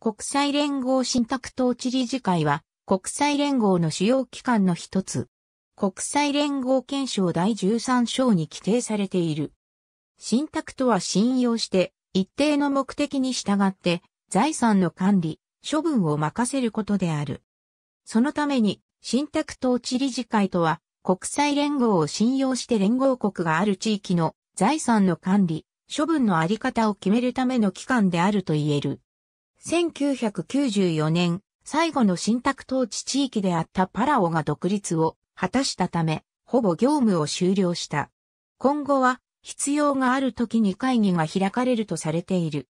国際連合信託統治理事会は、国際連合の主要機関の一つ。国際連合憲章第13章に規定されている。信託とは信用して、一定の目的に従って、財産の管理、処分を任せることである。そのために、信託統治理事会とは、国際連合を信用して連合国がある地域の財産の管理、処分のあり方を決めるための機関であると言える。1994年、最後の信託統治地域であったパラオが独立を果たしたため、ほぼ業務を終了した。今後は必要がある時に会議が開かれるとされている。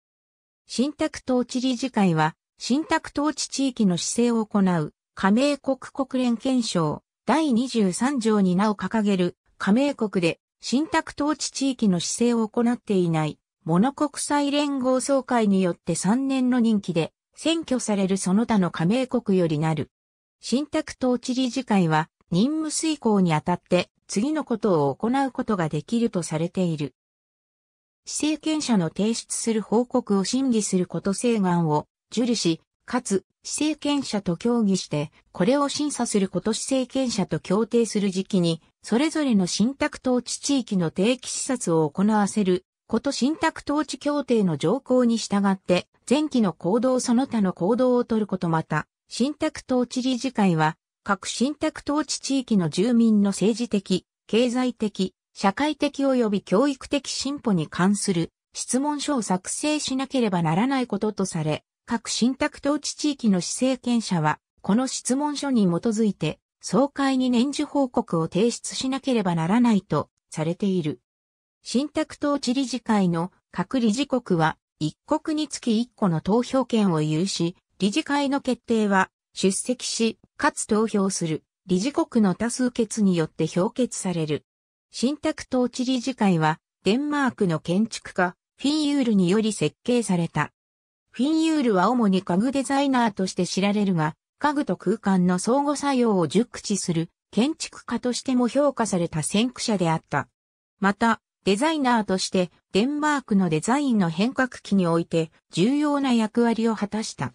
信託統治理事会は、信託統治地域の姿勢を行う、加盟国国連憲章第23条に名を掲げる加盟国で信託統治地域の姿勢を行っていないモノ国際連合総会によって3年の任期で選挙されるその他の加盟国よりなる。新宅統治理事会は任務遂行にあたって次のことを行うことができるとされている。施政権者の提出する報告を審議すること請願を受理し、かつ、市政権者と協議して、これを審査すること施政権者と協定する時期に、それぞれの信託統治地域の定期視察を行わせること信託統治協定の条項に従って、前期の行動その他の行動を取ることまた、信託統治理事会は、各信託統治地域の住民の政治的、経済的、社会的及び教育的進歩に関する質問書を作成しなければならないこととされ、各信託統治地域の市政権者は、この質問書に基づいて、総会に年次報告を提出しなければならないとされている。新宅統治理事会の各理事国は、一国につき一個の投票権を有し、理事会の決定は出席し、かつ投票する理事国の多数決によって評決される。新宅統治理事会は、デンマークの建築家、フィンユールにより設計された。フィンユールは主に家具デザイナーとして知られるが、家具と空間の相互作用を熟知する建築家としても評価された先駆者であった。また、デザイナーとしてデンマークのデザインの変革期において重要な役割を果たした。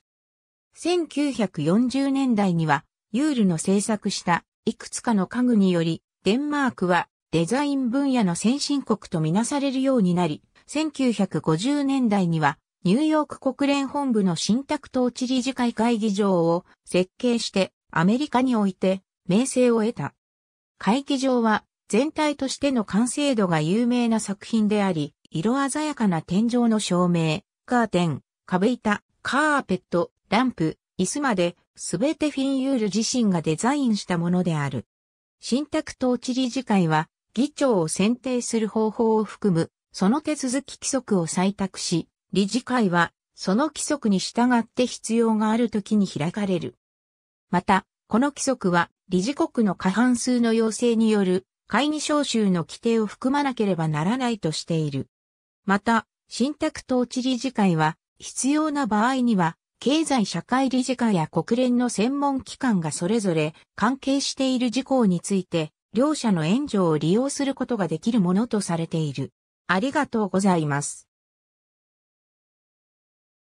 1940年代にはユールの制作したいくつかの家具によりデンマークはデザイン分野の先進国とみなされるようになり、1950年代にはニューヨーク国連本部の新宅統治理事会会議場を設計してアメリカにおいて名声を得た。会議場は全体としての完成度が有名な作品であり、色鮮やかな天井の照明、カーテン、壁板、カーペット、ランプ、椅子まで、すべてフィンユール自身がデザインしたものである。信託統治理事会は、議長を選定する方法を含む、その手続き規則を採択し、理事会は、その規則に従って必要がある時に開かれる。また、この規則は、理事国の過半数の要請による会議招集の規定を含まなければならないとしている。また、信託統治理事会は、必要な場合には、経済社会理事会や国連の専門機関がそれぞれ関係している事項について、両者の援助を利用することができるものとされている。ありがとうございます。